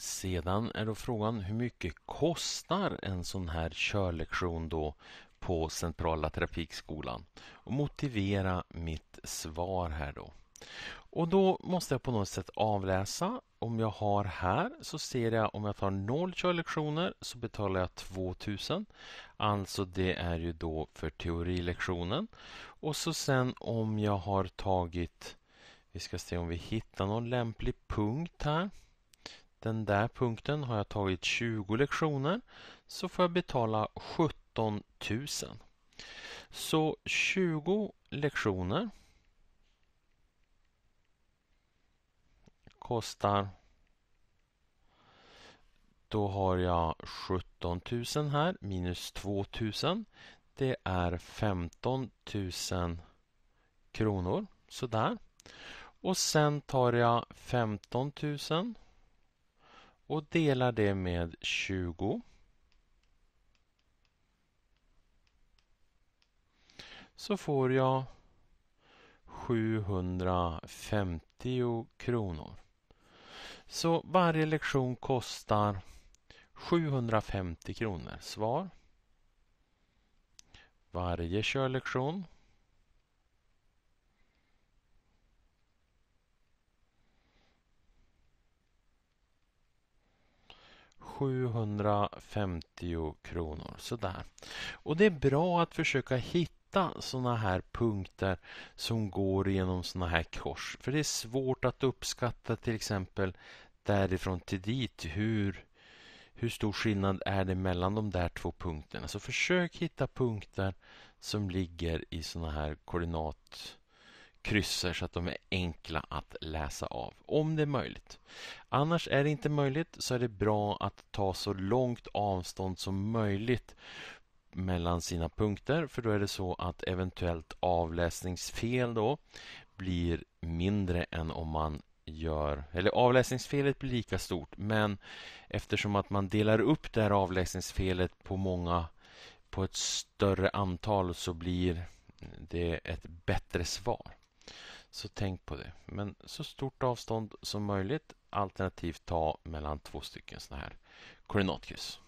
Sedan är då frågan hur mycket kostar en sån här körlektion då på Centrala Trafikskolan? Och motivera mitt svar här då. Och då måste jag på något sätt avläsa. Om jag har här så ser jag om jag tar noll körlektioner så betalar jag 2000. Alltså det är ju då för teorilektionen. Och så sen om jag har tagit, vi ska se om vi hittar någon lämplig punkt här den där punkten har jag tagit 20 lektioner så får jag betala 17 000. Så 20 lektioner kostar då har jag 17 000 här minus 2 000. Det är 15 000 kronor. Sådär. Och sen tar jag 15 000 och delar det med 20. Så får jag 750 kronor. Så varje lektion kostar 750 kronor. Svar. Varje körlektion 750 kronor. Sådär. Och det är bra att försöka hitta sådana här punkter som går genom sådana här kors. För det är svårt att uppskatta till exempel därifrån till dit hur, hur stor skillnad är det mellan de där två punkterna. Så försök hitta punkter som ligger i sådana här koordinat kryssar så att de är enkla att läsa av, om det är möjligt. Annars är det inte möjligt så är det bra att ta så långt avstånd som möjligt mellan sina punkter för då är det så att eventuellt avläsningsfel då blir mindre än om man gör, eller avläsningsfelet blir lika stort men eftersom att man delar upp det här avläsningsfelet på många på ett större antal så blir det ett bättre svar. Så tänk på det. Men så stort avstånd som möjligt alternativt ta mellan två stycken sådana här koordinatljus.